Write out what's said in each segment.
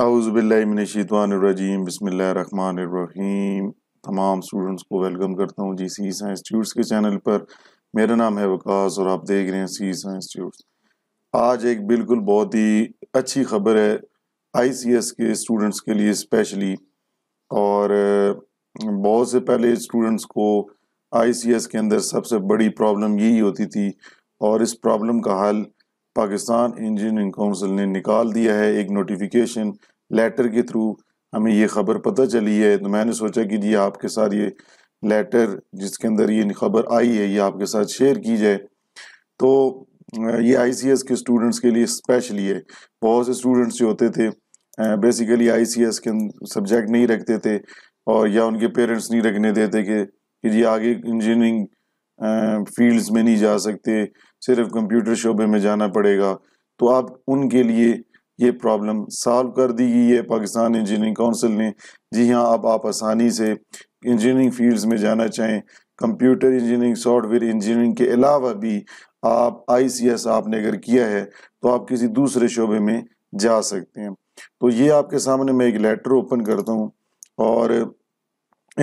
अज़बिल्लिनशीतवानरजीम बसमीम तमाम स्टूडेंट्स को वेलकम करता हूँ जी सी साइंस ट्यूट्स के चैनल पर मेरा नाम है वकास और आप देख रहे हैं सी साइंस ट्यूट्स आज एक बिल्कुल बहुत ही अच्छी खबर है आईसीएस के स्टूडेंट्स के लिए स्पेशली और बहुत से पहले स्टूडेंट्स को आईसीएस के अंदर सबसे बड़ी प्रॉब्लम यही होती थी और इस प्रॉब्लम का हल पाकिस्तान इंजीनियरिंग काउंसिल ने निकाल दिया है एक नोटिफिकेशन लेटर के थ्रू हमें ये खबर पता चली है तो मैंने सोचा कि जी आपके साथ ये लेटर जिसके अंदर ये खबर आई है ये आपके साथ शेयर की जाए तो ये आईसीएस के स्टूडेंट्स के लिए स्पेशली है बहुत से स्टूडेंट्स जो होते थे बेसिकली आईसीएस के सब्जेक्ट नहीं रखते थे और या उनके पेरेंट्स नहीं रखने देते कि कि जी आगे इंजीनियरिंग फील्ड्स में नहीं जा सकते सिर्फ कंप्यूटर शोबे में जाना पड़ेगा तो आप उनके लिए ये प्रॉब्लम सॉल्व कर दी गई है पाकिस्तान इंजीनियरिंग काउंसिल ने जी हाँ अब आप आसानी से इंजीनियरिंग फील्ड्स में जाना चाहें कंप्यूटर इंजीनियरिंग सॉफ्टवेयर इंजीनियरिंग के अलावा भी आप आई सी एस आपने अगर किया है तो आप किसी दूसरे शोबे में जा सकते हैं तो ये आपके सामने मैं एक लेटर ओपन करता हूँ और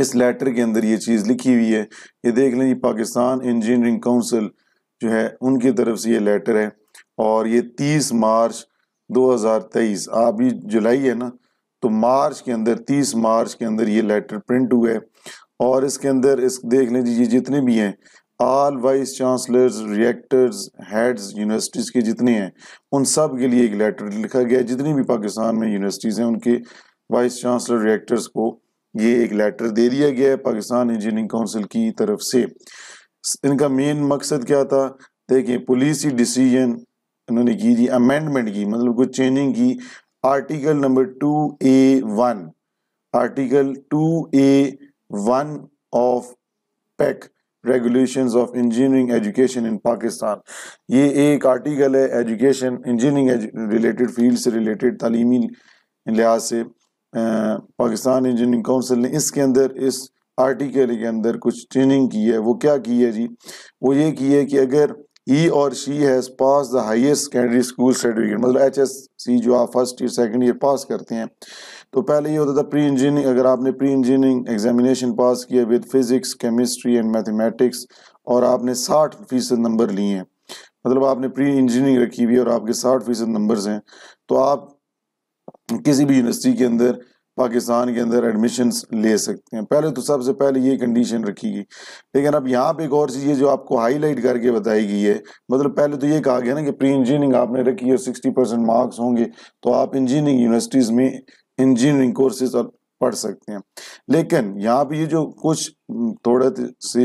इस लेटर के अंदर ये चीज़ लिखी हुई है ये देख लें पाकिस्तान इंजीनियरिंग काउंसिल जो है उनकी तरफ से ये लेटर है और ये तीस मार्च 2023 अभी जुलाई है ना तो मार्च के अंदर तीस मार्च के अंदर ये लेटर प्रिंट हुआ है और इसके अंदर इस देख लें जी जितने भी हैं all vice chancellors rectors heads universities के जितने हैं उन सब के लिए एक लेटर लिखा गया है जितनी भी पाकिस्तान में यूनिवर्सिटीज़ हैं उनके वाइस चांसलर रिएक्टर्स को ये एक लेटर दे दिया गया है पाकिस्तान इंजीनियरिंग काउंसिल की तरफ से इनका मेन मकसद क्या था देखिए पुलिसी डिसीजन इन्होंने की थी अमेंडमेंट की मतलब कुछ चेंजिंग की article number two A one article two A one of PEC regulations of engineering education in Pakistan ये एक आर्टिकल है एजुकेशन इंजीनियरिंग रिलेटेड फील्ड से रिलेटेड तलीमी लिहाज से आ, पाकिस्तान इंजीनियरिंग काउंसिल ने इसके अंदर इस आर्टिकल के अंदर कुछ ट्रेनिंग की है वो क्या की है जी वो ये की है कि अगर ही और she has pass the highest secondary school certificate मतलब एच एस सी जो आप first year second year pass करते हैं तो पहले ये होता था प्री इंजीनियरिंग अगर आपने प्री इंजीनियरिंग एग्जामिनेशन पास किया with physics chemistry and mathematics और आपने साठ फीसद नंबर लिए हैं मतलब आपने प्री इंजीनियरिंग रखी हुई है और आपके साठ फीसद नंबर हैं तो आप किसी भी यूनिवर्सिटी के अंदर पाकिस्तान के अंदर एडमिशन ले सकते हैं पहले तो सबसे पहले ये कंडीशन रखी गई लेकिन अब यहाँ पे एक और चीज़ है जो आपको हाईलाइट करके बताई गई है मतलब पहले तो ये कहा गया ना कि प्री इंजीनियरिंग आपने रखी है सिक्सटी परसेंट मार्क्स होंगे तो आप इंजीनियरिंग यूनिवर्सिटीज़ में इंजीनियरिंग कोर्सेज और पढ़ सकते हैं लेकिन यहाँ पे ये जो कुछ हम्म, थोड़ा से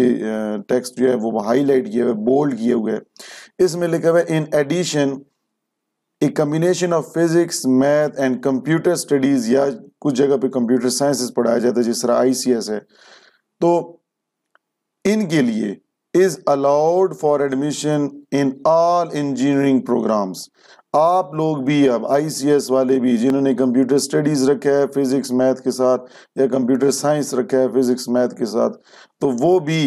टेक्स्ट जो है वो हाईलाइट किया हुआ है बोल्ड किए हुए हैं इसमें लिखा हुआ है इन एडिशन एक combination of physics math and computer studies या कुछ जगह पे कंप्यूटर साइंसेस पढ़ाया जाता है जिस तरह आईसीएस है तो इनके लिए is allowed for admission in all engineering programs आप लोग भी अब आईसीएस वाले भी जिन्होंने कंप्यूटर स्टडीज़ रखा है फिज़िक्स मैथ के साथ या कंप्यूटर साइंस रखा है फिज़िक्स मैथ के साथ तो वो भी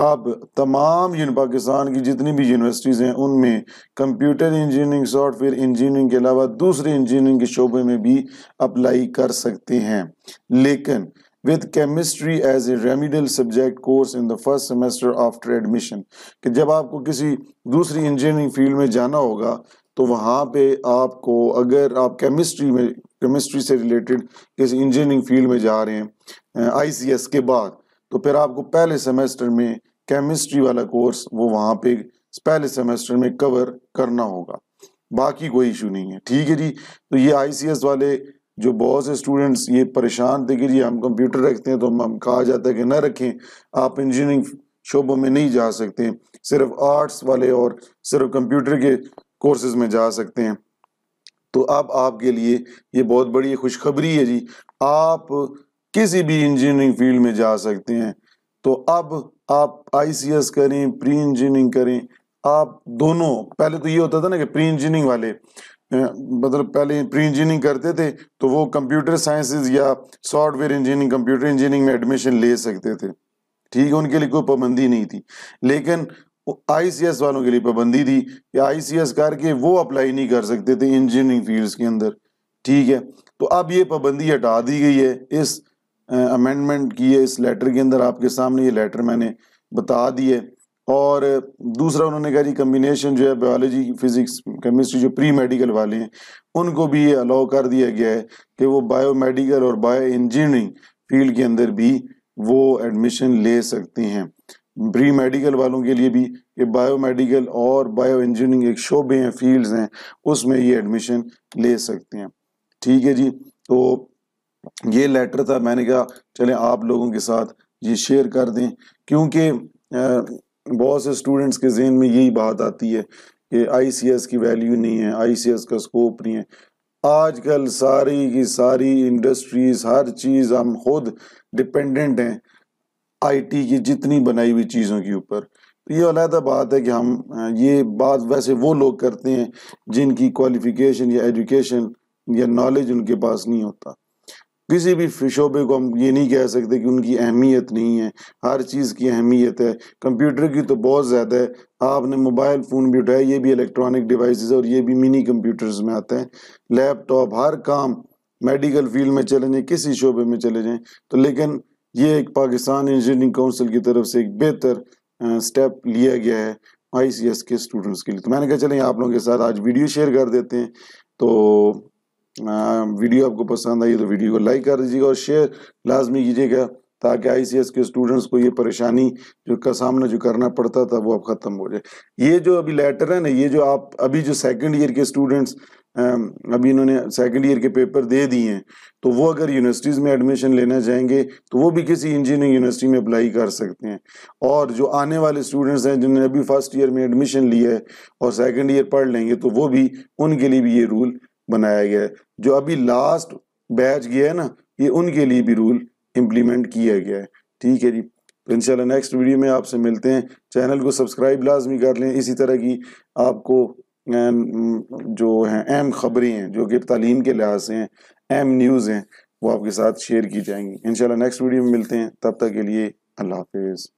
अब तमाम पाकिस्तान की जितनी भी यूनिवर्सिटीज़ हैं उनमें कंप्यूटर इंजीनियरिंग सॉफ्टवेयर इंजीनियरिंग के अलावा दूसरे इंजीनियरिंग के शोबे में भी अप्लाई कर सकते हैं लेकिन with chemistry as a remedial subject course in the first semester after admission कि जब आपको किसी दूसरी इंजीनियरिंग फील्ड में जाना होगा तो वहाँ पे आपको अगर आप केमिस्ट्री में केमिस्ट्री से रिलेटेड किसी इंजीनियरिंग फील्ड में जा रहे हैं आईसीएस के बाद तो फिर आपको पहले सेमेस्टर में केमिस्ट्री वाला कोर्स वो वहाँ पे पहले सेमेस्टर में कवर करना होगा बाकी कोई इशू नहीं है ठीक है जी तो ये आईसीएस वाले जो बहुत से स्टूडेंट्स ये परेशान थे कि जी हम कंप्यूटर रखते हैं तो हम, हम कहा जाता है कि ना रखें आप इंजीनियरिंग शोबों में नहीं जा सकते सिर्फ आर्ट्स वाले और सिर्फ कंप्यूटर के कोर्सेज में जा सकते हैं तो अब आपके लिए ये बहुत बड़ी खुशखबरी है जी आप किसी भी इंजीनियरिंग फील्ड में जा सकते हैं तो अब आप आईसीएस करें प्री इंजीनियरिंग करें आप दोनों पहले तो ये होता था ना कि प्री इंजीनियरिंग वाले मतलब पहले प्री इंजीनियरिंग करते थे तो वो कंप्यूटर साइंसेस या सॉफ्टवेयर इंजीनियरिंग कंप्यूटर इंजीनियरिंग में एडमिशन ले सकते थे ठीक है उनके लिए कोई पाबंदी नहीं थी लेकिन आईसीएस वालों के लिए पाबंदी थी कि आईसीएस करके वो अप्लाई नहीं कर सकते थे इंजीनियरिंग फील्ड के अंदर ठीक है तो अब ये पाबंदी हटा दी गई है इस अमेंडमेंट की है इस लेटर के अंदर आपके सामने ये लेटर मैंने बता दी है और दूसरा उन्होंने कहा जी कम्बिनेशन जो है बायोलॉजी फिजिक्स केमिस्ट्री जो प्री मेडिकल वाले हैं उनको भी ये अलाउ कर दिया गया है कि वो बायो मेडिकल और बायो इंजीनियरिंग फील्ड के अंदर भी वो एडमिशन ले सकते हैं प्री मेडिकल वालों के लिए भी ये बायो मेडिकल और बायो इंजीनियरिंग एक शोबे हैं फील्ड्स हैं उसमें ये एडमिशन ले सकते हैं ठीक है जी तो ये लेटर था मैंने कहा चले आप लोगों के साथ ये शेयर कर दें क्योंकि बहुत से स्टूडेंट्स के जहन में यही बात आती है कि आईसीएस की वैल्यू नहीं है आईसीएस का स्कोप नहीं है आजकल सारी की सारी इंडस्ट्रीज हर चीज़ हम खुद डिपेंडेंट हैं आईटी की जितनी बनाई हुई चीज़ों के ऊपर तो ये अलहदा बात है कि हम ये बात वैसे वो लोग करते हैं जिनकी क्वालिफिकेशन या एजुकेशन या नॉलेज उनके पास नहीं होता किसी भी शोबे को हम ये नहीं कह सकते कि उनकी अहमियत नहीं है हर चीज़ की अहमियत है कंप्यूटर की तो बहुत ज़्यादा है आपने मोबाइल फ़ोन भी उठाया ये भी इलेक्ट्रॉनिक डिवाइसेस और ये भी मिनी कंप्यूटर्स में आते हैं लैपटॉप हर काम मेडिकल फील्ड में चले जाएँ किसी शोबे में चले जाएँ तो लेकिन ये एक पाकिस्तान इंजीनियरिंग काउंसिल की तरफ से एक बेहतर स्टेप लिया गया है आई के स्टूडेंट्स के लिए तो मैंने कहा चलें आप लोगों के साथ आज वीडियो शेयर कर देते हैं तो हाँ, वीडियो आपको पसंद आई तो वीडियो को लाइक कर दीजिएगा और शेयर लाजमी कीजिएगा ताकि आईसीएस के स्टूडेंट्स को ये परेशानी जो का सामना जो करना पड़ता था वो अब ख़त्म हो जाए ये जो अभी लेटर है ना ये जो आप अभी जो सेकंड ईयर के स्टूडेंट्स अभी इन्होंने सेकंड ईयर के पेपर दे दिए हैं तो वो अगर यूनिवर्सिटीज़ में एडमिशन लेना चाहेंगे तो वो भी किसी इंजीनियरिंग यूनिवर्सिटी में अप्लाई कर सकते हैं और जो आने वाले स्टूडेंट्स हैं जिन्होंने अभी फर्स्ट ईयर में एडमिशन लिया है और सेकेंड ईयर पढ़ लेंगे तो वो भी उनके लिए भी ये रूल बनाया गया है जो अभी लास्ट बैच गया है ना ये उनके लिए भी रूल इम्प्लीमेंट किया गया है ठीक है जी तो इंशाल्लाह नेक्स्ट वीडियो में आपसे मिलते हैं चैनल को सब्सक्राइब लाजमी कर लें इसी तरह की आपको जो हैं अहम खबरें हैं जो कि तालीम के लिहाज से हैं अहम न्यूज़ हैं वो आपके साथ शेयर की जाएंगी इंशाल्लाह नेक्स्ट वीडियो में मिलते हैं तब तक के लिए अल्लाह हाफिज़